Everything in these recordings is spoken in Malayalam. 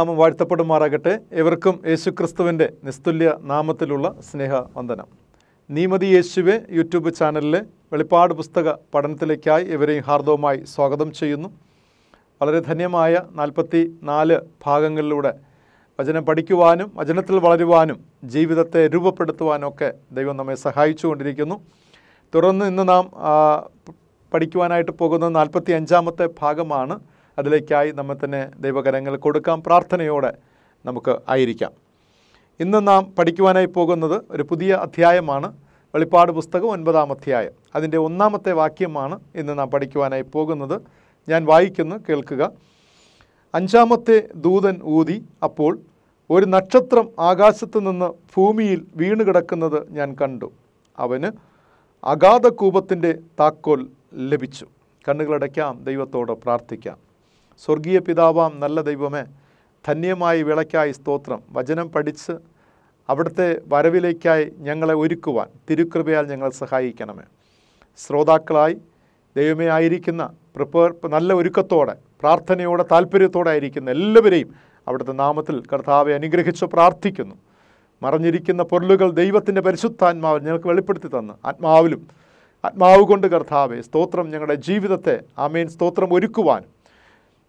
നാമം വാഴ്ത്തപ്പെടുമാറാകട്ടെ എവർക്കും യേശുക്രിസ്തുവിൻ്റെ നിസ്തുല്യ നാമത്തിലുള്ള സ്നേഹ വന്ദനം നീമതി യേശുവെ യൂട്യൂബ് ചാനലിലെ വെളിപ്പാട് പുസ്തക പഠനത്തിലേക്കായി ഇവരെയും ഹാർദവുമായി സ്വാഗതം ചെയ്യുന്നു വളരെ ധന്യമായ നാൽപ്പത്തി നാല് ഭാഗങ്ങളിലൂടെ വചനം പഠിക്കുവാനും വചനത്തിൽ വളരുവാനും ജീവിതത്തെ രൂപപ്പെടുത്തുവാനൊക്കെ ദൈവം നമ്മെ സഹായിച്ചുകൊണ്ടിരിക്കുന്നു തുടർന്ന് ഇന്ന് നാം പഠിക്കുവാനായിട്ട് പോകുന്ന നാൽപ്പത്തി അഞ്ചാമത്തെ ഭാഗമാണ് അതിലേക്കായി നമ്മെ തന്നെ ദൈവകരങ്ങൾ കൊടുക്കാം പ്രാർത്ഥനയോടെ നമുക്ക് ആയിരിക്കാം ഇന്ന് നാം പഠിക്കുവാനായി പോകുന്നത് ഒരു പുതിയ അധ്യായമാണ് വെളിപ്പാട് പുസ്തകം ഒൻപതാം അധ്യായം അതിൻ്റെ ഒന്നാമത്തെ വാക്യമാണ് ഇന്ന് നാം പഠിക്കുവാനായി പോകുന്നത് ഞാൻ വായിക്കുന്നു കേൾക്കുക അഞ്ചാമത്തെ ദൂതൻ ഊതി അപ്പോൾ ഒരു നക്ഷത്രം ആകാശത്തു നിന്ന് ഭൂമിയിൽ വീണ് കിടക്കുന്നത് ഞാൻ കണ്ടു അവന് അഗാധകൂപത്തിൻ്റെ താക്കോൽ ലഭിച്ചു കണ്ണുകളടയ്ക്കാം ദൈവത്തോട് പ്രാർത്ഥിക്കാം സ്വർഗീയ പിതാവാം നല്ല ദൈവമേ ധന്യമായി വിളയ്ക്കായി സ്തോത്രം വചനം പഠിച്ച് അവിടുത്തെ വരവിലേക്കായി ഞങ്ങളെ ഒരുക്കുവാൻ തിരുക്കൃപയാൽ ഞങ്ങൾ സഹായിക്കണമേ ശ്രോതാക്കളായി ദൈവമേ ആയിരിക്കുന്ന പ്രിപ്പയർ നല്ല ഒരുക്കത്തോടെ പ്രാർത്ഥനയോടെ താല്പര്യത്തോടെ ആയിരിക്കുന്ന എല്ലാവരെയും അവിടുത്തെ നാമത്തിൽ കർത്താവെ അനുഗ്രഹിച്ച് പ്രാർത്ഥിക്കുന്നു മറഞ്ഞിരിക്കുന്ന പൊരുളുകൾ ദൈവത്തിൻ്റെ പരിശുദ്ധാത്മാവിൽ ഞങ്ങൾക്ക് വെളിപ്പെടുത്തി തന്ന് ആത്മാവിലും ആത്മാവ് കൊണ്ട് കർത്താവെ സ്തോത്രം ഞങ്ങളുടെ ജീവിതത്തെ ആമേൻ സ്തോത്രം ഒരുക്കുവാനും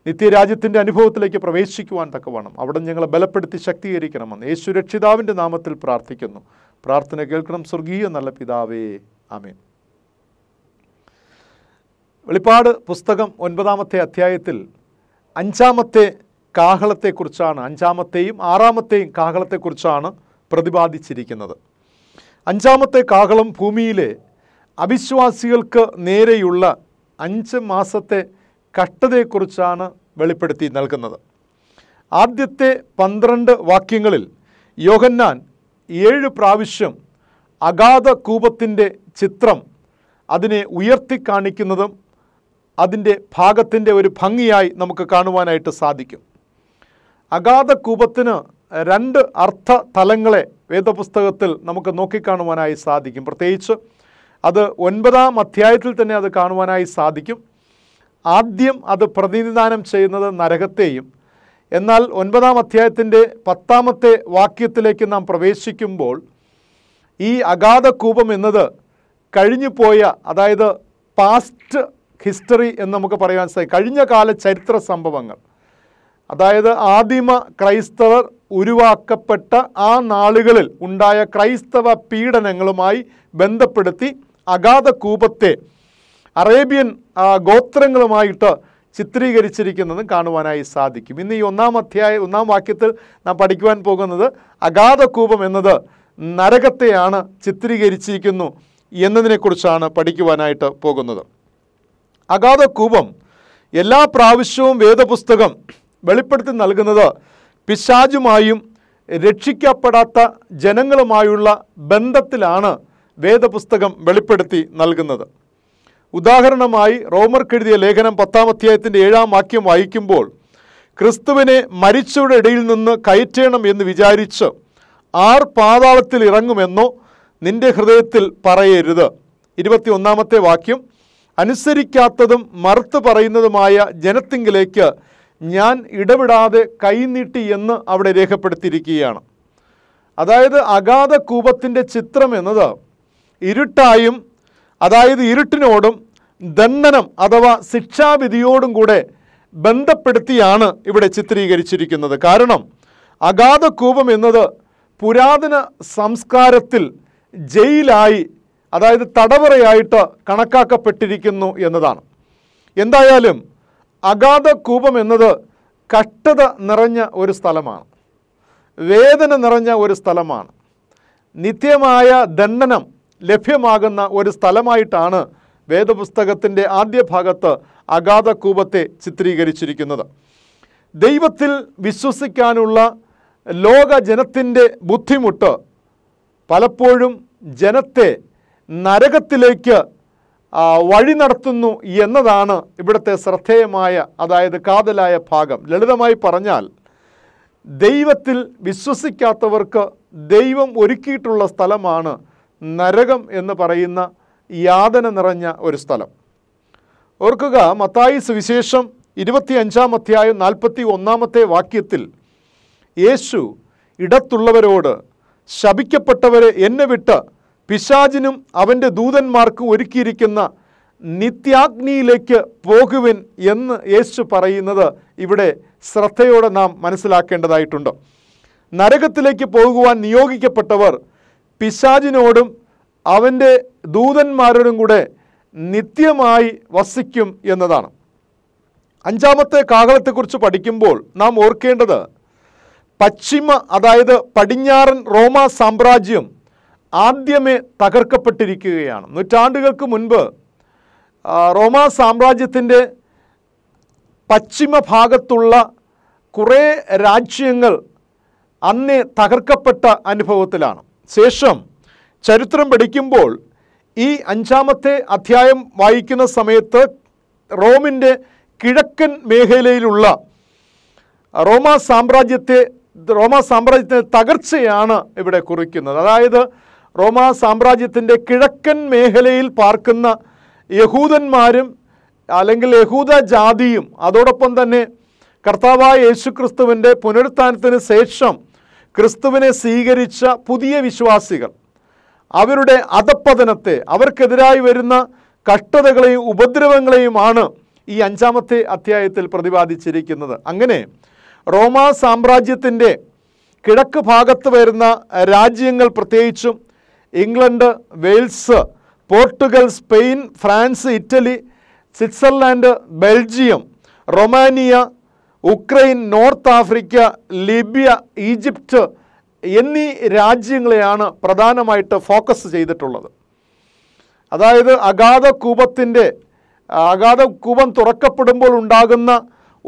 നിത്യരാജ്യത്തിൻ്റെ അനുഭവത്തിലേക്ക് പ്രവേശിക്കുവാൻ തക്കവണ്ണം അവിടെ ഞങ്ങളെ ബലപ്പെടുത്തി ശക്തീകരിക്കണമെന്ന് യേശു രക്ഷിതാവിൻ്റെ നാമത്തിൽ പ്രാർത്ഥിക്കുന്നു പ്രാർത്ഥന കേൾക്കണം സ്വർഗീയ നല്ല പിതാവേ ആമേൻ വെളിപ്പാട് പുസ്തകം ഒൻപതാമത്തെ അധ്യായത്തിൽ അഞ്ചാമത്തെ കാഹളത്തെക്കുറിച്ചാണ് അഞ്ചാമത്തെയും ആറാമത്തെയും കാഹളത്തെക്കുറിച്ചാണ് പ്രതിപാദിച്ചിരിക്കുന്നത് അഞ്ചാമത്തെ കാഹളം ഭൂമിയിലെ അവിശ്വാസികൾക്ക് നേരെയുള്ള അഞ്ച് മാസത്തെ കഷ്ടതയെക്കുറിച്ചാണ് വെളിപ്പെടുത്തി നൽകുന്നത് ആദ്യത്തെ പന്ത്രണ്ട് വാക്യങ്ങളിൽ യോഹന്നാൻ ഏഴ് പ്രാവശ്യം അഗാധ കൂപത്തിൻ്റെ ചിത്രം അതിനെ ഉയർത്തി കാണിക്കുന്നതും അതിൻ്റെ ഭാഗത്തിൻ്റെ ഒരു ഭംഗിയായി നമുക്ക് കാണുവാനായിട്ട് സാധിക്കും അഗാധ കൂപത്തിന് രണ്ട് അർത്ഥ തലങ്ങളെ വേദപുസ്തകത്തിൽ നമുക്ക് നോക്കിക്കാണുവാനായി സാധിക്കും പ്രത്യേകിച്ച് അത് ഒൻപതാം അധ്യായത്തിൽ തന്നെ അത് കാണുവാനായി സാധിക്കും ആദ്യം അത് പ്രതിനിധാനം ചെയ്യുന്നത് നരകത്തെയും എന്നാൽ ഒൻപതാം അധ്യായത്തിൻ്റെ പത്താമത്തെ വാക്യത്തിലേക്ക് നാം പ്രവേശിക്കുമ്പോൾ ഈ അഗാധകൂപം എന്നത് കഴിഞ്ഞുപോയ അതായത് പാസ്റ്റ് ഹിസ്റ്ററി എന്ന് നമുക്ക് പറയാൻ സാധിക്കും കഴിഞ്ഞ കാല ചരിത്ര സംഭവങ്ങൾ അതായത് ആദിമ ക്രൈസ്തവർ ഉരുവാക്കപ്പെട്ട ആ നാളുകളിൽ ഉണ്ടായ ക്രൈസ്തവ പീഡനങ്ങളുമായി ബന്ധപ്പെടുത്തി അഗാധകൂപത്തെ അറേബ്യൻ ഗോത്രങ്ങളുമായിട്ട് ചിത്രീകരിച്ചിരിക്കുന്നതും കാണുവാനായി സാധിക്കും ഇന്ന് ഈ ഒന്നാം അധ്യായ ഒന്നാം വാക്യത്തിൽ നാം പഠിക്കുവാൻ പോകുന്നത് അഗാധകൂപം എന്നത് നരകത്തെയാണ് ചിത്രീകരിച്ചിരിക്കുന്നു എന്നതിനെക്കുറിച്ചാണ് പഠിക്കുവാനായിട്ട് പോകുന്നത് അഗാധകൂപം എല്ലാ പ്രാവശ്യവും വേദപുസ്തകം വെളിപ്പെടുത്തി നൽകുന്നത് പിശാജുമായും രക്ഷിക്കപ്പെടാത്ത ജനങ്ങളുമായുള്ള ബന്ധത്തിലാണ് വേദപുസ്തകം വെളിപ്പെടുത്തി നൽകുന്നത് ഉദാഹരണമായി റോമർക്കെഴുതിയ ലേഖനം പത്താം അധ്യായത്തിൻ്റെ ഏഴാം വാക്യം വായിക്കുമ്പോൾ ക്രിസ്തുവിനെ മരിച്ചവരുടെ ഇടയിൽ നിന്ന് കയറ്റണം എന്ന് വിചാരിച്ച് ആർ പാതാളത്തിൽ ഇറങ്ങുമെന്നോ നിന്റെ ഹൃദയത്തിൽ പറയരുത് ഇരുപത്തി ഒന്നാമത്തെ വാക്യം അനുസരിക്കാത്തതും മറുത്തു പറയുന്നതുമായ ജനത്തിങ്കിലേക്ക് ഞാൻ ഇടപെടാതെ കൈനീട്ടി എന്ന് അവിടെ രേഖപ്പെടുത്തിയിരിക്കുകയാണ് അതായത് അഗാധ കൂപത്തിൻ്റെ ചിത്രം എന്നത് ഇരുട്ടായും അതായത് ഇരുട്ടിനോടും ദണ്ഡനം അഥവാ ശിക്ഷാവിധിയോടും കൂടെ ബന്ധപ്പെടുത്തിയാണ് ഇവിടെ ചിത്രീകരിച്ചിരിക്കുന്നത് കാരണം അഗാധകൂപം എന്നത് പുരാതന സംസ്കാരത്തിൽ ജയിലായി അതായത് തടവറയായിട്ട് കണക്കാക്കപ്പെട്ടിരിക്കുന്നു എന്നതാണ് എന്തായാലും അഗാധകൂപം എന്നത് കഷ്ടത നിറഞ്ഞ ഒരു സ്ഥലമാണ് വേദന നിറഞ്ഞ ഒരു സ്ഥലമാണ് നിത്യമായ ദണ്ഡനം ലഭ്യമാകുന്ന ഒരു സ്ഥലമായിട്ടാണ് വേദപുസ്തകത്തിൻ്റെ ആദ്യ ഭാഗത്ത് അഗാധകൂപത്തെ ചിത്രീകരിച്ചിരിക്കുന്നത് ദൈവത്തിൽ വിശ്വസിക്കാനുള്ള ലോക ജനത്തിൻ്റെ ബുദ്ധിമുട്ട് പലപ്പോഴും ജനത്തെ നരകത്തിലേക്ക് വഴി നടത്തുന്നു എന്നതാണ് ഇവിടുത്തെ ശ്രദ്ധേയമായ അതായത് കാതലായ ഭാഗം ലളിതമായി പറഞ്ഞാൽ ദൈവത്തിൽ വിശ്വസിക്കാത്തവർക്ക് ദൈവം ഒരുക്കിയിട്ടുള്ള സ്ഥലമാണ് നരകം എന്ന് പറയുന്ന യാതന നിറഞ്ഞ ഒരു സ്ഥലം ഓർക്കുക മത്തായി സുവിശേഷം ഇരുപത്തി അഞ്ചാം അധ്യായം നാൽപ്പത്തി ഒന്നാമത്തെ വാക്യത്തിൽ യേശു ഇടത്തുള്ളവരോട് ശപിക്കപ്പെട്ടവരെ എന്നെ വിട്ട് പിശാചിനും അവൻ്റെ ദൂതന്മാർക്കും ഒരുക്കിയിരിക്കുന്ന നിത്യാഗ്നിയിലേക്ക് പോകുവിൻ എന്ന് യേശു പറയുന്നത് ഇവിടെ ശ്രദ്ധയോടെ നാം മനസ്സിലാക്കേണ്ടതായിട്ടുണ്ട് നരകത്തിലേക്ക് പോകുവാൻ നിയോഗിക്കപ്പെട്ടവർ പിശാജിനോടും അവൻ്റെ ദൂതന്മാരോടും കൂടെ നിത്യമായി വസിക്കും എന്നതാണ് അഞ്ചാമത്തെ കാകളത്തെക്കുറിച്ച് പഠിക്കുമ്പോൾ നാം ഓർക്കേണ്ടത് പശ്ചിമ അതായത് പടിഞ്ഞാറൻ റോമ സാമ്രാജ്യം ആദ്യമേ തകർക്കപ്പെട്ടിരിക്കുകയാണ് നൂറ്റാണ്ടുകൾക്ക് മുൻപ് റോമ സാമ്രാജ്യത്തിൻ്റെ പശ്ചിമ ഭാഗത്തുള്ള കുറേ രാജ്യങ്ങൾ അന്നേ തകർക്കപ്പെട്ട അനുഭവത്തിലാണ് ശേഷം ചരിത്രം പഠിക്കുമ്പോൾ ഈ അഞ്ചാമത്തെ അധ്യായം വായിക്കുന്ന സമയത്ത് റോമിൻ്റെ കിഴക്കൻ മേഖലയിലുള്ള റോമാ സാമ്രാജ്യത്തെ റോമാ സാമ്രാജ്യത്തിൻ്റെ തകർച്ചയാണ് ഇവിടെ കുറിക്കുന്നത് അതായത് റോമാ സാമ്രാജ്യത്തിൻ്റെ കിഴക്കൻ മേഖലയിൽ പാർക്കുന്ന യഹൂദന്മാരും അല്ലെങ്കിൽ യഹൂദ ജാതിയും അതോടൊപ്പം തന്നെ കർത്താവായ യേശുക്രിസ്തുവിൻ്റെ പുനരുത്ഥാനത്തിന് ശേഷം ക്രിസ്തുവിനെ സ്വീകരിച്ച പുതിയ വിശ്വാസികൾ അവരുടെ അധപ്പതനത്തെ അവർക്കെതിരായി വരുന്ന കഷ്ടതകളെയും ഉപദ്രവങ്ങളെയുമാണ് ഈ അഞ്ചാമത്തെ അധ്യായത്തിൽ പ്രതിപാദിച്ചിരിക്കുന്നത് അങ്ങനെ റോമാ സാമ്രാജ്യത്തിൻ്റെ കിഴക്ക് ഭാഗത്ത് വരുന്ന രാജ്യങ്ങൾ പ്രത്യേകിച്ചും England Wales Portugal Spain France Italy Switzerland Belgium Romania Ukraine North Africa Libya Egypt എന്നീ രാജ്യങ്ങളെയാണ് പ്രധാനമായിട്ട് ഫോക്കസ് ചെയ്തിട്ടുള്ളത് അതായത് അഗാധ കൂപത്തിൻ്റെ അഗാധ കൂപം തുറക്കപ്പെടുമ്പോൾ ഉണ്ടാകുന്ന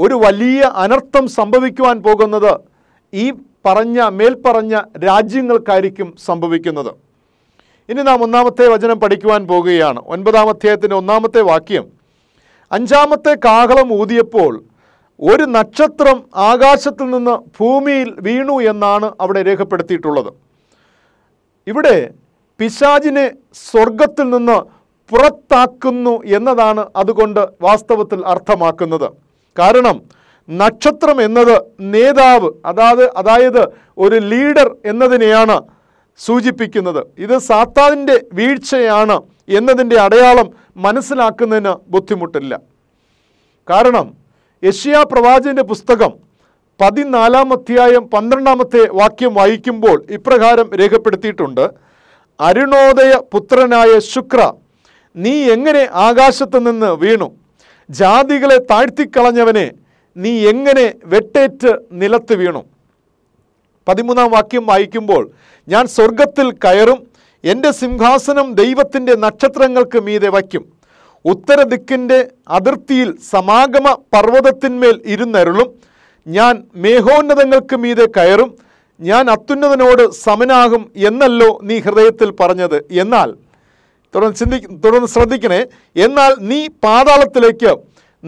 ഒരു വലിയ അനർത്ഥം സംഭവിക്കുവാൻ പോകുന്നത് ഈ പറഞ്ഞ മേൽപ്പറഞ്ഞ രാജ്യങ്ങൾക്കായിരിക്കും സംഭവിക്കുന്നത് ഇനി നാം ഒന്നാമത്തെ വചനം പഠിക്കുവാൻ പോകുകയാണ് ഒൻപതാം അധ്യായത്തിൻ്റെ ഒന്നാമത്തെ വാക്യം അഞ്ചാമത്തെ കാഹളം ഊതിയപ്പോൾ ഒരു നക്ഷത്രം ആകാശത്തിൽ നിന്ന് ഭൂമിയിൽ വീണു എന്നാണ് അവിടെ രേഖപ്പെടുത്തിയിട്ടുള്ളത് ഇവിടെ പിശാജിനെ സ്വർഗത്തിൽ നിന്ന് പുറത്താക്കുന്നു എന്നതാണ് അതുകൊണ്ട് വാസ്തവത്തിൽ അർത്ഥമാക്കുന്നത് കാരണം നക്ഷത്രം എന്നത് നേതാവ് അതായത് അതായത് ഒരു ലീഡർ എന്നതിനെയാണ് സൂചിപ്പിക്കുന്നത് ഇത് സാത്താവിൻ്റെ വീഴ്ചയാണ് എന്നതിൻ്റെ അടയാളം മനസ്സിലാക്കുന്നതിന് ബുദ്ധിമുട്ടില്ല കാരണം യഷ്യ പ്രവാചകന്റെ പുസ്തകം പതിനാലാം അധ്യായം പന്ത്രണ്ടാമത്തെ വാക്യം വായിക്കുമ്പോൾ ഇപ്രകാരം രേഖപ്പെടുത്തിയിട്ടുണ്ട് അരുണോദയ പുത്രനായ ശുക്ര നീ എങ്ങനെ ആകാശത്ത് നിന്ന് വീണു ജാതികളെ താഴ്ത്തിക്കളഞ്ഞവനെ നീ എങ്ങനെ വെട്ടേറ്റ് നിലത്ത് വീണു പതിമൂന്നാം വാക്യം വായിക്കുമ്പോൾ ഞാൻ സ്വർഗത്തിൽ കയറും എൻ്റെ സിംഹാസനം ദൈവത്തിൻ്റെ നക്ഷത്രങ്ങൾക്ക് മീതെ വയ്ക്കും ഉത്തരദിക്കിൻ്റെ അതിർത്തിയിൽ സമാഗമ പർവ്വതത്തിന്മേൽ ഇരുന്നരുളും ഞാൻ മേഘോന്നതങ്ങൾക്ക് മീതെ കയറും ഞാൻ അത്യുന്നതനോട് സമനാകും എന്നല്ലോ നീ ഹൃദയത്തിൽ പറഞ്ഞത് എന്നാൽ തുടർന്ന് ചിന്തി തുടർന്ന് ശ്രദ്ധിക്കണേ എന്നാൽ നീ പാതാളത്തിലേക്ക്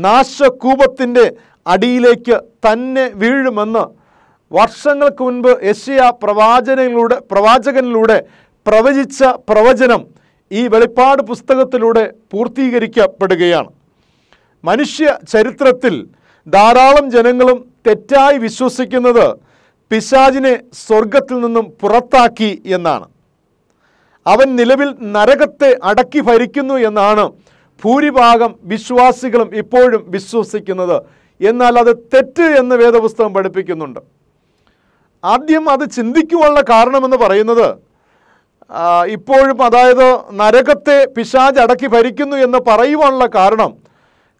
നാശകൂപത്തിൻ്റെ അടിയിലേക്ക് തന്നെ വീഴുമെന്ന് വർഷങ്ങൾക്ക് മുൻപ് യഷ്യ പ്രവാചനയിലൂടെ പ്രവാചകനിലൂടെ പ്രവചിച്ച പ്രവചനം ഈ വെളിപ്പാട് പുസ്തകത്തിലൂടെ പൂർത്തീകരിക്കപ്പെടുകയാണ് മനുഷ്യ ചരിത്രത്തിൽ ധാരാളം ജനങ്ങളും തെറ്റായി വിശ്വസിക്കുന്നത് പിശാജിനെ സ്വർഗത്തിൽ നിന്നും പുറത്താക്കി എന്നാണ് അവൻ നിലവിൽ നരകത്തെ അടക്കി ഭരിക്കുന്നു എന്നാണ് ഭൂരിഭാഗം വിശ്വാസികളും ഇപ്പോഴും വിശ്വസിക്കുന്നത് എന്നാൽ അത് തെറ്റ് എന്ന് വേദപുസ്തകം പഠിപ്പിക്കുന്നുണ്ട് ആദ്യം അത് ചിന്തിക്കുവാനുള്ള കാരണമെന്ന് പറയുന്നത് ഇപ്പോഴും അതായത് നരകത്തെ പിശാജ് അടക്കി ഭരിക്കുന്നു എന്ന് പറയുവാനുള്ള കാരണം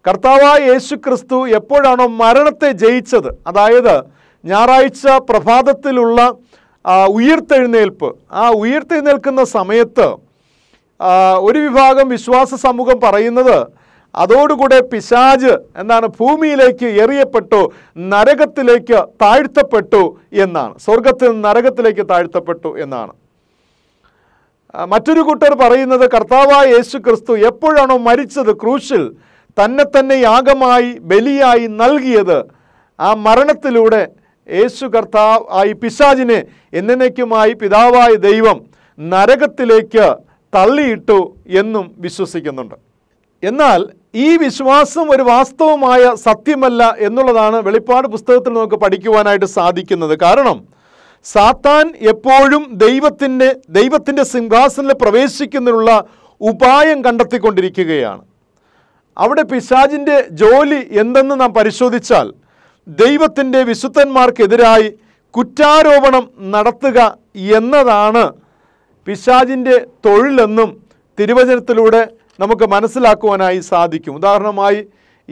കർത്താവായ യേശു ക്രിസ്തു എപ്പോഴാണോ മരണത്തെ ജയിച്ചത് അതായത് ഞായറാഴ്ച പ്രഭാതത്തിലുള്ള ഉയർത്തെഴുന്നേൽപ്പ് ആ ഉയർത്തെഴുന്നേൽക്കുന്ന സമയത്ത് ഒരു വിഭാഗം വിശ്വാസ സമൂഹം പറയുന്നത് അതോടുകൂടെ പിശാജ് എന്താണ് ഭൂമിയിലേക്ക് എറിയപ്പെട്ടു നരകത്തിലേക്ക് താഴ്ത്തപ്പെട്ടു എന്നാണ് സ്വർഗത്തിൽ നരകത്തിലേക്ക് താഴ്ത്തപ്പെട്ടു എന്നാണ് മറ്റൊരു കൂട്ടർ പറയുന്നത് കർത്താവായ യേശു ക്രിസ്തു എപ്പോഴാണോ മരിച്ചത് ക്രൂശിൽ തന്നെ തന്നെ യാഗമായി ബലിയായി നൽകിയത് ആ മരണത്തിലൂടെ യേശു കർത്താവ് ആയി പിശാജിനെ എന്നേക്കുമായി പിതാവായ ദൈവം നരകത്തിലേക്ക് തള്ളിയിട്ടു എന്നും വിശ്വസിക്കുന്നുണ്ട് എന്നാൽ ഈ വിശ്വാസം ഒരു വാസ്തവമായ സത്യമല്ല എന്നുള്ളതാണ് വെളിപ്പാട് പുസ്തകത്തിൽ നമുക്ക് പഠിക്കുവാനായിട്ട് സാധിക്കുന്നത് കാരണം സാത്താൻ എപ്പോഴും ദൈവത്തിൻ്റെ ദൈവത്തിൻ്റെ സിംഹാസനത്തിൽ പ്രവേശിക്കുന്നതിനുള്ള ഉപായം കണ്ടെത്തിക്കൊണ്ടിരിക്കുകയാണ് അവിടെ പിശാജിൻ്റെ ജോലി എന്തെന്ന് നാം പരിശോധിച്ചാൽ ദൈവത്തിൻ്റെ വിശുദ്ധന്മാർക്കെതിരായി കുറ്റാരോപണം നടത്തുക എന്നതാണ് പിശാജിൻ്റെ തൊഴിലെന്നും തിരുവചനത്തിലൂടെ നമുക്ക് മനസ്സിലാക്കുവാനായി സാധിക്കും ഉദാഹരണമായി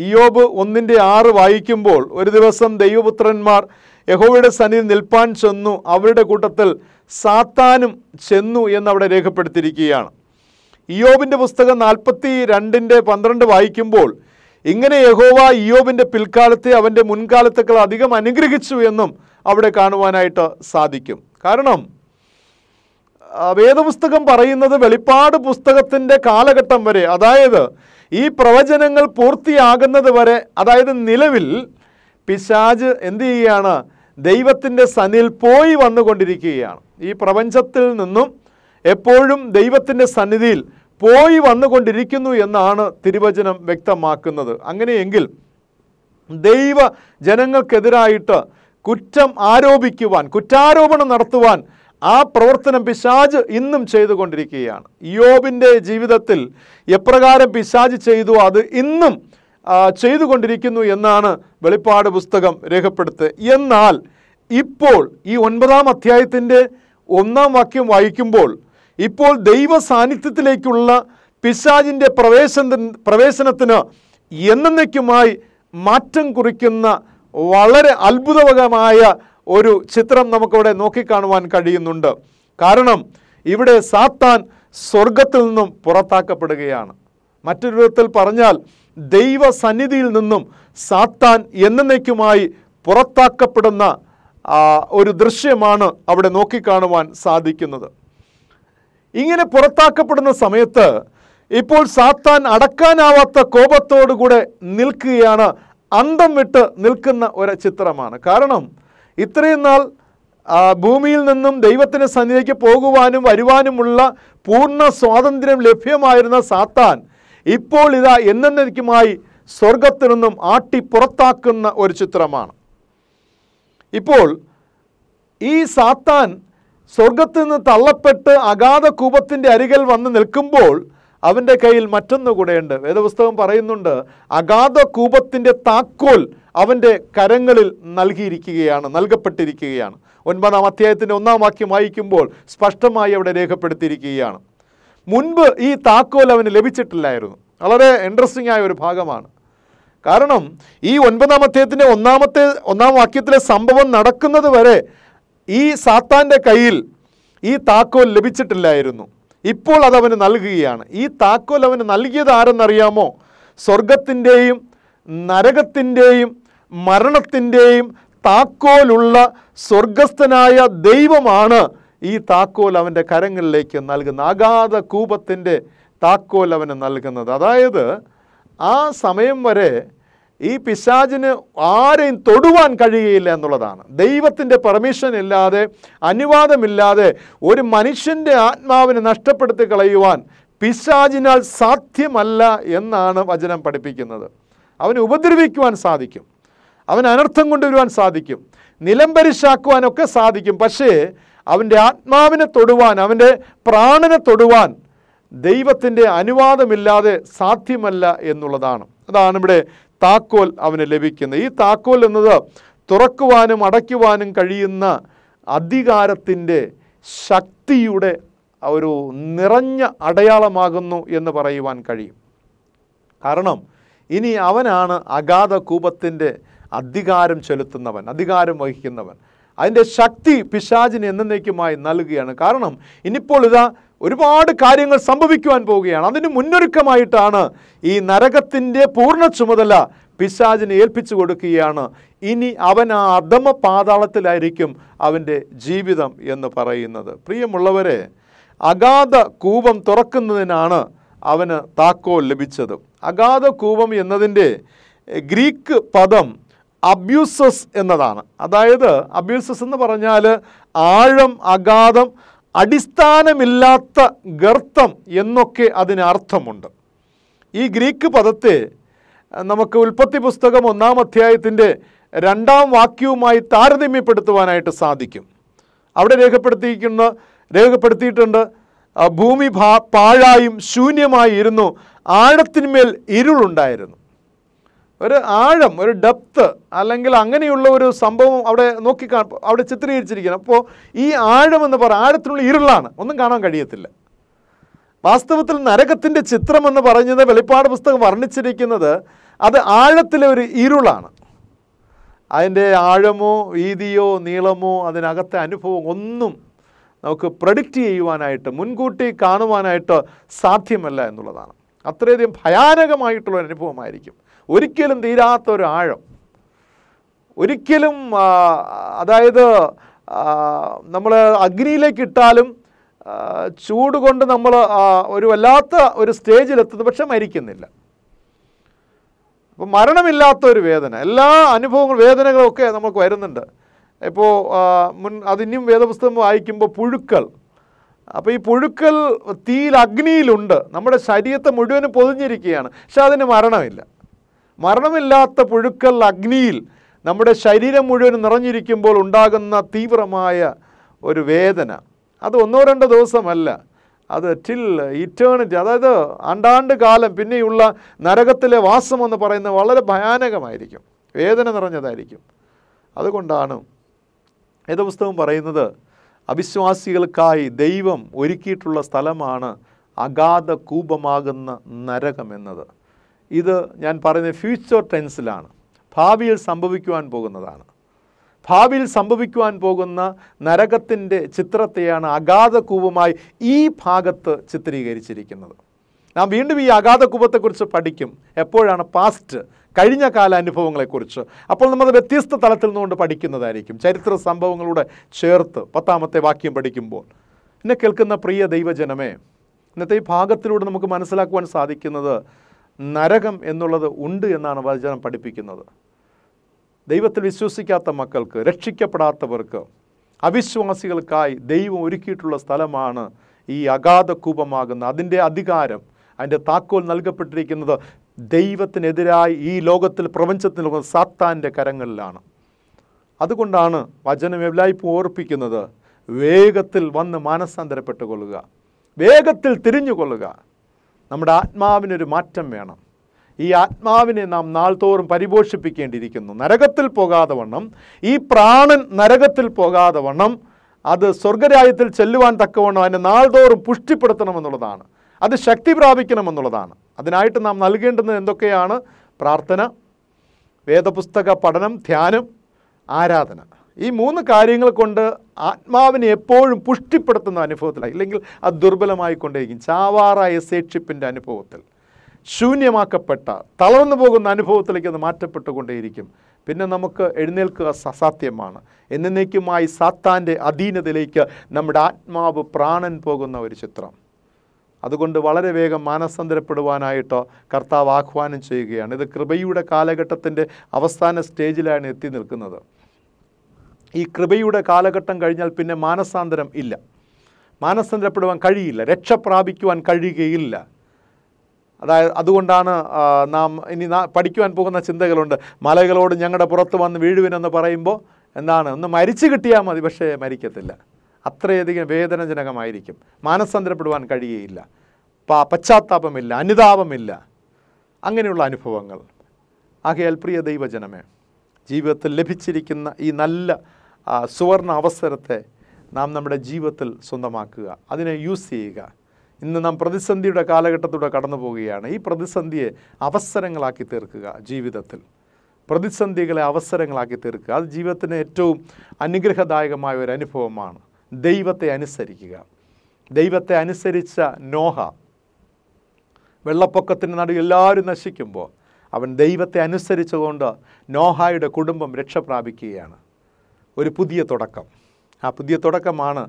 ഇയോബ് ഒന്നിൻ്റെ ആറ് വായിക്കുമ്പോൾ ഒരു ദിവസം ദൈവപുത്രന്മാർ യഹോവയുടെ സന്നിധി നിൽപ്പാൻ ചെന്നു അവരുടെ കൂട്ടത്തിൽ സാത്താനും ചെന്നു എന്നവിടെ രേഖപ്പെടുത്തിയിരിക്കുകയാണ് ഇയോബിൻ്റെ പുസ്തകം നാൽപ്പത്തി രണ്ടിൻ്റെ പന്ത്രണ്ട് വായിക്കുമ്പോൾ ഇങ്ങനെ യഹോവ ഇയോബിൻ്റെ പിൽക്കാലത്തെ അവൻ്റെ മുൻകാലത്തേക്കാൾ അധികം അനുഗ്രഹിച്ചു എന്നും അവിടെ കാണുവാനായിട്ട് സാധിക്കും കാരണം വേദപുസ്തകം പറയുന്നത് വെളിപ്പാട് പുസ്തകത്തിൻ്റെ കാലഘട്ടം വരെ അതായത് ഈ പ്രവചനങ്ങൾ പൂർത്തിയാകുന്നത് വരെ അതായത് നിലവിൽ പിശാജ് എന്തു ചെയ്യുകയാണ് ദൈവത്തിൻ്റെ സനിൽ പോയി വന്നുകൊണ്ടിരിക്കുകയാണ് ഈ പ്രപഞ്ചത്തിൽ നിന്നും എപ്പോഴും ദൈവത്തിൻ്റെ സന്നിധിയിൽ പോയി വന്നുകൊണ്ടിരിക്കുന്നു എന്നാണ് തിരുവചനം വ്യക്തമാക്കുന്നത് അങ്ങനെയെങ്കിൽ ദൈവ ജനങ്ങൾക്കെതിരായിട്ട് കുറ്റം ആരോപിക്കുവാൻ കുറ്റാരോപണം നടത്തുവാൻ ആ പ്രവർത്തനം പിശാജ് ഇന്നും ചെയ്തുകൊണ്ടിരിക്കുകയാണ് യോബിൻ്റെ ജീവിതത്തിൽ എപ്രകാരം പിശാജ് ചെയ്തു അത് ഇന്നും ചെയ്തുകൊണ്ടിരിക്കുന്നു എന്നാണ് വെളിപ്പാട് പുസ്തകം രേഖപ്പെടുത്തുക എന്നാൽ ഇപ്പോൾ ഈ ഒൻപതാം അധ്യായത്തിൻ്റെ ഒന്നാം വാക്യം വായിക്കുമ്പോൾ ഇപ്പോൾ ദൈവ സാന്നിധ്യത്തിലേക്കുള്ള പിശാജിൻ്റെ പ്രവേശന പ്രവേശനത്തിന് എന്നേക്കുമായി മാറ്റം കുറിക്കുന്ന വളരെ അത്ഭുതകരമായ ഒരു ചിത്രം നമുക്കിവിടെ നോക്കിക്കാണുവാൻ കഴിയുന്നുണ്ട് കാരണം ഇവിടെ സാത്താൻ സ്വർഗത്തിൽ നിന്നും പുറത്താക്കപ്പെടുകയാണ് മറ്റൊരു വിധത്തിൽ പറഞ്ഞാൽ ദൈവസന്നിധിയിൽ നിന്നും സാത്താൻ എന്നേക്കുമായി പുറത്താക്കപ്പെടുന്ന ഒരു ദൃശ്യമാണ് അവിടെ നോക്കിക്കാണുവാൻ സാധിക്കുന്നത് ഇങ്ങനെ പുറത്താക്കപ്പെടുന്ന സമയത്ത് ഇപ്പോൾ സാത്താൻ അടക്കാനാവാത്ത കോപത്തോടുകൂടെ നിൽക്കുകയാണ് അന്തം വിട്ട് നിൽക്കുന്ന ഒരു ചിത്രമാണ് കാരണം ഇത്രയും നാൾ ഭൂമിയിൽ നിന്നും ദൈവത്തിൻ്റെ സന്നിധിക്ക് പോകുവാനും വരുവാനുമുള്ള പൂർണ്ണ സ്വാതന്ത്ര്യം ലഭ്യമായിരുന്ന സാത്താൻ ഇപ്പോൾ ഇതാ എന്നെന്നേക്കുമായി സ്വർഗത്തിൽ നിന്നും ആട്ടി പുറത്താക്കുന്ന ഒരു ചിത്രമാണ് ഇപ്പോൾ ഈ സാത്താൻ സ്വർഗത്തിൽ നിന്ന് തള്ളപ്പെട്ട് അഗാധ കൂപത്തിൻ്റെ അരികൽ വന്ന് നിൽക്കുമ്പോൾ അവൻ്റെ കയ്യിൽ മറ്റൊന്ന് കൂടെയുണ്ട് വേദപുസ്തകം പറയുന്നുണ്ട് അഗാധ കൂപത്തിൻ്റെ താക്കോൽ അവൻ്റെ കരങ്ങളിൽ നൽകിയിരിക്കുകയാണ് നൽകപ്പെട്ടിരിക്കുകയാണ് ഒൻപതാം അധ്യായത്തിൻ്റെ ഒന്നാം വാക്യം വായിക്കുമ്പോൾ സ്പഷ്ടമായി അവിടെ രേഖപ്പെടുത്തിയിരിക്കുകയാണ് മുൻപ് ഈ താക്കോൽ അവന് ലഭിച്ചിട്ടില്ലായിരുന്നു വളരെ ഇൻട്രസ്റ്റിംഗ് ആയ ഒരു ഭാഗമാണ് കാരണം ഈ ഒൻപതാം അധ്യായത്തിൻ്റെ ഒന്നാമത്തെ ഒന്നാം വാക്യത്തിലെ സംഭവം നടക്കുന്നത് വരെ ഈ സാത്താൻ്റെ കയ്യിൽ ഈ താക്കോൽ ലഭിച്ചിട്ടില്ലായിരുന്നു ഇപ്പോൾ അതവന് നൽകുകയാണ് ഈ താക്കോൽ അവന് നൽകിയത് ആരെന്നറിയാമോ സ്വർഗത്തിൻ്റെയും നരകത്തിൻ്റെയും മരണത്തിൻ്റെയും താക്കോലുള്ള സ്വർഗസ്ഥനായ ദൈവമാണ് ഈ താക്കോൽ അവൻ്റെ കരങ്ങളിലേക്ക് നൽകുന്ന അഗാധ കൂപത്തിൻ്റെ താക്കോൽ അവന് നൽകുന്നത് അതായത് ആ സമയം വരെ ഈ പിശാചിന് ആരെയും തൊടുവാൻ കഴിയുകയില്ല എന്നുള്ളതാണ് ദൈവത്തിൻ്റെ പെർമിഷൻ ഇല്ലാതെ അനുവാദമില്ലാതെ ഒരു മനുഷ്യൻ്റെ ആത്മാവിനെ നഷ്ടപ്പെടുത്തി കളയുവാൻ പിശാചിനാൽ സാധ്യമല്ല എന്നാണ് വചനം പഠിപ്പിക്കുന്നത് അവനെ ഉപദ്രവിക്കുവാൻ സാധിക്കും അവൻ അനർത്ഥം കൊണ്ടുവരുവാൻ സാധിക്കും നിലംപരിശാക്കുവാനൊക്കെ സാധിക്കും പക്ഷേ അവൻ്റെ ആത്മാവിനെ തൊടുവാൻ അവൻ്റെ പ്രാണനെ തൊടുവാൻ ദൈവത്തിൻ്റെ അനുവാദമില്ലാതെ സാധ്യമല്ല എന്നുള്ളതാണ് അതാണ് ഇവിടെ താക്കോൽ അവന് ലഭിക്കുന്നത് ഈ താക്കോൽ എന്നത് തുറക്കുവാനും അടയ്ക്കുവാനും കഴിയുന്ന അധികാരത്തിൻ്റെ ശക്തിയുടെ ഒരു നിറഞ്ഞ അടയാളമാകുന്നു എന്ന് പറയുവാൻ കഴിയും കാരണം ഇനി അവനാണ് അഗാധ കൂപത്തിൻ്റെ അധികാരം ചെലുത്തുന്നവൻ അധികാരം വഹിക്കുന്നവൻ അതിൻ്റെ ശക്തി പിശാചിന് എന്നേക്കുമായി നൽകുകയാണ് കാരണം ഇനിയിപ്പോൾ ഇതാ ഒരുപാട് കാര്യങ്ങൾ സംഭവിക്കുവാൻ പോവുകയാണ് അതിന് മുന്നൊരുക്കമായിട്ടാണ് ഈ നരകത്തിൻ്റെ പൂർണ്ണ ചുമതല പിശാചിനെ ഏൽപ്പിച്ചു കൊടുക്കുകയാണ് ഇനി അവൻ ആ അധമ പാതാളത്തിലായിരിക്കും അവൻ്റെ ജീവിതം എന്ന് പറയുന്നത് പ്രിയമുള്ളവരെ അഗാധ കൂപം തുറക്കുന്നതിനാണ് അവന് താക്കോൽ ലഭിച്ചത് അഗാധ കൂപം എന്നതിൻ്റെ ഗ്രീക്ക് പദം അബ്യൂസസ് എന്നതാണ് അതായത് അബ്യൂസസ് എന്ന് പറഞ്ഞാൽ ആഴം അഗാധം അടിസ്ഥാനമില്ലാത്ത ഗർത്തം എന്നൊക്കെ അതിന് അർത്ഥമുണ്ട് ഈ ഗ്രീക്ക് പദത്തെ നമുക്ക് ഉൽപ്പത്തി പുസ്തകം ഒന്നാം അധ്യായത്തിൻ്റെ രണ്ടാം വാക്യവുമായി താരതമ്യപ്പെടുത്തുവാനായിട്ട് സാധിക്കും അവിടെ രേഖപ്പെടുത്തിയിരിക്കുന്ന രേഖപ്പെടുത്തിയിട്ടുണ്ട് ഭൂമി പാഴായും ശൂന്യമായി ഇരുന്നു ആഴത്തിന്മേൽ ഇരുളുണ്ടായിരുന്നു ഒരു ആഴം ഒരു ഡെപ്ത്ത് അല്ലെങ്കിൽ അങ്ങനെയുള്ള ഒരു സംഭവം അവിടെ നോക്കി അവിടെ ചിത്രീകരിച്ചിരിക്കുന്നത് അപ്പോൾ ഈ ആഴം എന്ന് പറയുക ആഴത്തിനുള്ള ഇരുളാണ് ഒന്നും കാണാൻ കഴിയത്തില്ല വാസ്തവത്തിൽ നരകത്തിൻ്റെ ചിത്രം എന്ന് പറയുന്നത് വെളിപ്പാട് പുസ്തകം വർണ്ണിച്ചിരിക്കുന്നത് അത് ആഴത്തിലെ ഒരു ഇരുളാണ് അതിൻ്റെ ആഴമോ വീതിയോ നീളമോ അതിനകത്തെ അനുഭവം ഒന്നും നമുക്ക് പ്രഡിക്റ്റ് ചെയ്യുവാനായിട്ട് മുൻകൂട്ടി കാണുവാനായിട്ട് സാധ്യമല്ല എന്നുള്ളതാണ് അത്രയധികം ഭയാനകമായിട്ടുള്ള അനുഭവമായിരിക്കും ഒരിക്കലും തീരാത്ത ഒരു ആഴം ഒരിക്കലും അതായത് നമ്മൾ അഗ്നിയിലേക്ക് ഇട്ടാലും ചൂട് കൊണ്ട് നമ്മൾ ഒരു വല്ലാത്ത ഒരു സ്റ്റേജിലെത്തുന്നു പക്ഷെ മരിക്കുന്നില്ല അപ്പോൾ മരണമില്ലാത്ത ഒരു വേദന എല്ലാ അനുഭവങ്ങളും വേദനകളൊക്കെ നമുക്ക് വരുന്നുണ്ട് ഇപ്പോൾ മുൻ അതിനും വേദപുസ്തകം വായിക്കുമ്പോൾ പുഴുക്കൾ അപ്പോൾ ഈ പുഴുക്കൾ തീയിൽ അഗ്നിയിലുണ്ട് നമ്മുടെ ശരീരത്തെ മുഴുവനും പൊതിഞ്ഞിരിക്കുകയാണ് പക്ഷെ അതിന് മരണമില്ല മരണമില്ലാത്ത പുഴുക്കൽ അഗ്നിയിൽ നമ്മുടെ ശരീരം മുഴുവൻ നിറഞ്ഞിരിക്കുമ്പോൾ ഉണ്ടാകുന്ന തീവ്രമായ ഒരു വേദന അത് ഒന്നോ രണ്ടോ ദിവസമല്ല അത് ടിൽ ഇറ്റേണിറ്റി അതായത് അണ്ടാണ്ട് കാലം പിന്നെയുള്ള നരകത്തിലെ വാസം എന്ന് പറയുന്നത് വളരെ ഭയാനകമായിരിക്കും വേദന നിറഞ്ഞതായിരിക്കും അതുകൊണ്ടാണ് പുസ്തകം പറയുന്നത് അവിശ്വാസികൾക്കായി ദൈവം ഒരുക്കിയിട്ടുള്ള സ്ഥലമാണ് അഗാധ കൂപമാകുന്ന എന്നത് ഇത് ഞാൻ പറയുന്നത് ഫ്യൂച്ചർ ടെൻസിലാണ് ഭാവിയിൽ സംഭവിക്കുവാൻ പോകുന്നതാണ് ഭാവിയിൽ സംഭവിക്കുവാൻ പോകുന്ന നരകത്തിൻ്റെ ചിത്രത്തെയാണ് അഗാധകൂപമായി ഈ ഭാഗത്ത് ചിത്രീകരിച്ചിരിക്കുന്നത് നാം വീണ്ടും ഈ അഗാധകൂപത്തെക്കുറിച്ച് പഠിക്കും എപ്പോഴാണ് പാസ്റ്റ് കഴിഞ്ഞ കാല അനുഭവങ്ങളെക്കുറിച്ച് അപ്പോൾ നമ്മൾ വ്യത്യസ്ത തലത്തിൽ നിന്നുകൊണ്ട് പഠിക്കുന്നതായിരിക്കും ചരിത്ര സംഭവങ്ങളുടെ ചേർത്ത് പത്താമത്തെ വാക്യം പഠിക്കുമ്പോൾ എന്നെ കേൾക്കുന്ന പ്രിയ ദൈവജനമേ ഇന്നത്തെ ഈ ഭാഗത്തിലൂടെ നമുക്ക് മനസ്സിലാക്കുവാൻ സാധിക്കുന്നത് നരകം എന്നുള്ളത് ഉണ്ട് എന്നാണ് വചനം പഠിപ്പിക്കുന്നത് ദൈവത്തിൽ വിശ്വസിക്കാത്ത മക്കൾക്ക് രക്ഷിക്കപ്പെടാത്തവർക്ക് അവിശ്വാസികൾക്കായി ദൈവം ഒരുക്കിയിട്ടുള്ള സ്ഥലമാണ് ഈ അഗാധകൂപമാകുന്ന അതിൻ്റെ അധികാരം അതിൻ്റെ താക്കോൽ നൽകപ്പെട്ടിരിക്കുന്നത് ദൈവത്തിനെതിരായി ഈ ലോകത്തിൽ പ്രപഞ്ചത്തിൽ സാത്താൻ്റെ കരങ്ങളിലാണ് അതുകൊണ്ടാണ് വചനം എല്ലായ്പ്പും ഓർപ്പിക്കുന്നത് വേഗത്തിൽ വന്ന് മാനസാന്തരപ്പെട്ടുകൊള്ളുക വേഗത്തിൽ തിരിഞ്ഞുകൊള്ളുക നമ്മുടെ ആത്മാവിനൊരു മാറ്റം വേണം ഈ ആത്മാവിനെ നാം നാൾതോറും പരിപോഷിപ്പിക്കേണ്ടിയിരിക്കുന്നു നരകത്തിൽ പോകാതെ വണ്ണം ഈ പ്രാണൻ നരകത്തിൽ പോകാതെ വണ്ണം അത് സ്വർഗരാജ്യത്തിൽ ചെല്ലുവാൻ തക്കവണ്ണം അതിനെ നാൾതോറും പുഷ്ടിപ്പെടുത്തണമെന്നുള്ളതാണ് അത് ശക്തി പ്രാപിക്കണമെന്നുള്ളതാണ് അതിനായിട്ട് നാം നൽകേണ്ടുന്നത് എന്തൊക്കെയാണ് പ്രാർത്ഥന വേദപുസ്തക പഠനം ധ്യാനം ആരാധന ഈ മൂന്ന് കാര്യങ്ങൾ കൊണ്ട് ആത്മാവിനെ എപ്പോഴും പുഷ്ടിപ്പെടുത്തുന്ന അനുഭവത്തിലായി ഇല്ലെങ്കിൽ അത് ദുർബലമായിക്കൊണ്ടേയിരിക്കും ചാവാറായ സേക്ഷിപ്പിൻ്റെ അനുഭവത്തിൽ ശൂന്യമാക്കപ്പെട്ട തളർന്നു പോകുന്ന അനുഭവത്തിലേക്ക് അത് മാറ്റപ്പെട്ടുകൊണ്ടേയിരിക്കും പിന്നെ നമുക്ക് എഴുന്നേൽക്കുക അസാധ്യമാണ് എന്നേക്കുമായി സാത്താൻ്റെ അധീനതയിലേക്ക് നമ്മുടെ ആത്മാവ് പ്രാണൻ പോകുന്ന ഒരു ചിത്രം അതുകൊണ്ട് വളരെ വേഗം മാനസന്തരപ്പെടുവാനായിട്ടോ കർത്താവ് ആഹ്വാനം ചെയ്യുകയാണ് ഇത് കൃപയുടെ കാലഘട്ടത്തിൻ്റെ അവസാന സ്റ്റേജിലാണ് എത്തി നിൽക്കുന്നത് ഈ കൃപയുടെ കാലഘട്ടം കഴിഞ്ഞാൽ പിന്നെ മാനസാന്തരം ഇല്ല മാനസാന്തരപ്പെടുവാൻ കഴിയില്ല രക്ഷ പ്രാപിക്കുവാൻ കഴിയുകയില്ല അതായത് അതുകൊണ്ടാണ് നാം ഇനി പഠിക്കുവാൻ പോകുന്ന ചിന്തകളുണ്ട് മലകളോട് ഞങ്ങളുടെ പുറത്ത് വന്ന് വീഴുവിനെന്ന് പറയുമ്പോൾ എന്താണ് ഒന്ന് മരിച്ചു കിട്ടിയാൽ മതി പക്ഷേ മരിക്കത്തില്ല അത്രയധികം വേദനജനകമായിരിക്കും മാനസാന്തരപ്പെടുവാൻ കഴിയുകയില്ല പശ്ചാത്താപമില്ല അനുതാപമില്ല അങ്ങനെയുള്ള അനുഭവങ്ങൾ ആകെ അൽപ്രിയ ദൈവജനമേ ജീവിതത്തിൽ ലഭിച്ചിരിക്കുന്ന ഈ നല്ല സുവർണ അവസരത്തെ നാം നമ്മുടെ ജീവിതത്തിൽ സ്വന്തമാക്കുക അതിനെ യൂസ് ചെയ്യുക ഇന്ന് നാം പ്രതിസന്ധിയുടെ കാലഘട്ടത്തിലൂടെ കടന്നു പോവുകയാണ് ഈ പ്രതിസന്ധിയെ അവസരങ്ങളാക്കി തീർക്കുക ജീവിതത്തിൽ പ്രതിസന്ധികളെ അവസരങ്ങളാക്കി തീർക്കുക അത് ജീവിതത്തിന് ഏറ്റവും അനുഗ്രഹദായകമായ ഒരു അനുഭവമാണ് ദൈവത്തെ അനുസരിക്കുക ദൈവത്തെ അനുസരിച്ച നോഹ വെള്ളപ്പൊക്കത്തിന് നടുവിൽ എല്ലാവരും നശിക്കുമ്പോൾ അവൻ ദൈവത്തെ അനുസരിച്ചുകൊണ്ട് നോഹായുടെ കുടുംബം രക്ഷ പ്രാപിക്കുകയാണ് ഒരു പുതിയ തുടക്കം ആ പുതിയ തുടക്കമാണ്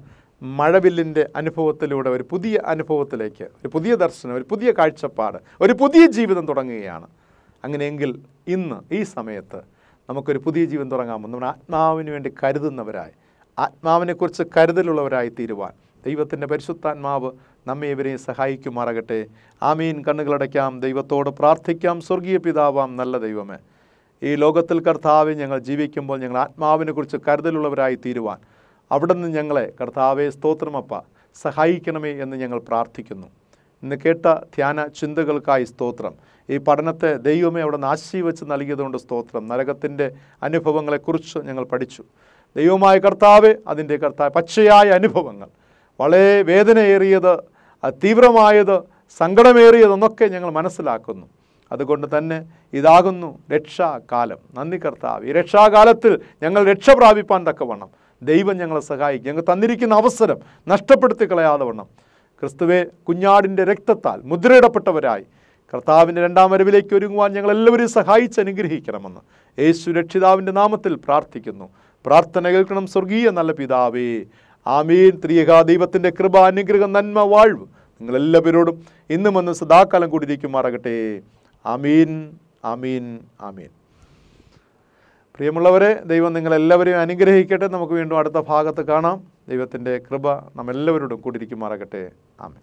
മഴവില്ലിൻ്റെ അനുഭവത്തിലൂടെ ഒരു പുതിയ അനുഭവത്തിലേക്ക് ഒരു പുതിയ ദർശനം ഒരു പുതിയ കാഴ്ചപ്പാട് ഒരു പുതിയ ജീവിതം തുടങ്ങുകയാണ് അങ്ങനെയെങ്കിൽ ഇന്ന് ഈ സമയത്ത് നമുക്കൊരു പുതിയ ജീവൻ തുടങ്ങാമോ നമ്മുടെ ആത്മാവിന് വേണ്ടി കരുതുന്നവരായി ആത്മാവിനെക്കുറിച്ച് കരുതലുള്ളവരായി തീരുവാൻ ദൈവത്തിൻ്റെ പരിശുദ്ധാത്മാവ് നമ്മെ ഇവരെയും സഹായിക്കുമാറകട്ടെ ആമീൻ കണ്ണുകളടയ്ക്കാം ദൈവത്തോട് പ്രാർത്ഥിക്കാം സ്വർഗീയ പിതാവാം നല്ല ദൈവമേ ഈ ലോകത്തിൽ കർത്താവെ ഞങ്ങൾ ജീവിക്കുമ്പോൾ ഞങ്ങൾ ആത്മാവിനെക്കുറിച്ച് കരുതലുള്ളവരായി തീരുവാൻ അവിടെ നിന്ന് ഞങ്ങളെ കർത്താവെ സ്തോത്രമപ്പ സഹായിക്കണമേ എന്ന് ഞങ്ങൾ പ്രാർത്ഥിക്കുന്നു ഇന്ന് കേട്ട ധ്യാന ചിന്തകൾക്കായി സ്തോത്രം ഈ പഠനത്തെ ദൈവമേ അവിടെ നിന്ന് ആശീവച്ച് നൽകിയതുകൊണ്ട് സ്തോത്രം നരകത്തിൻ്റെ അനുഭവങ്ങളെക്കുറിച്ച് ഞങ്ങൾ പഠിച്ചു ദൈവമായ കർത്താവ് അതിൻ്റെ കർത്താവ് പച്ചയായ അനുഭവങ്ങൾ വളരെ വേദനയേറിയത് തീവ്രമായത് സങ്കടമേറിയതെന്നൊക്കെ ഞങ്ങൾ മനസ്സിലാക്കുന്നു അതുകൊണ്ട് തന്നെ ഇതാകുന്നു രക്ഷാകാലം നന്ദി കർത്താവ് ഈ രക്ഷാകാലത്തിൽ ഞങ്ങൾ രക്ഷ പ്രാപിപ്പാൻ തക്കവണ്ണം ദൈവം ഞങ്ങളെ സഹായിക്കും ഞങ്ങൾ തന്നിരിക്കുന്ന അവസരം നഷ്ടപ്പെടുത്തി കളയാതെ വണ്ണം ക്രിസ്തുവെ കുഞ്ഞാടിൻ്റെ രക്തത്താൽ മുദ്രയിടപ്പെട്ടവരായി കർത്താവിൻ്റെ രണ്ടാം വരവിലേക്ക് ഒരുങ്ങുവാൻ ഞങ്ങളെല്ലാവരും സഹായിച്ച് അനുഗ്രഹിക്കണമെന്ന് യേശു രക്ഷിതാവിൻ്റെ നാമത്തിൽ പ്രാർത്ഥിക്കുന്നു പ്രാർത്ഥന കേൾക്കണം സ്വർഗീയ നല്ല പിതാവേ ആമീൻ ത്രിയക ദൈവത്തിൻ്റെ കൃപ അനുഗ്രഹം നന്മ വാഴ്വ് നിങ്ങളെല്ലാവരോടും ഇന്നും വന്ന് സദാകാലം മാറകട്ടെ അമീൻ അമീൻ അമീൻ പ്രിയമുള്ളവരെ ദൈവം നിങ്ങളെല്ലാവരെയും അനുഗ്രഹിക്കട്ടെ നമുക്ക് വീണ്ടും അടുത്ത ഭാഗത്ത് കാണാം ദൈവത്തിൻ്റെ കൃപ നമ്മെല്ലാവരോടും കൂടിയിരിക്കുമാറാകട്ടെ ആമീൻ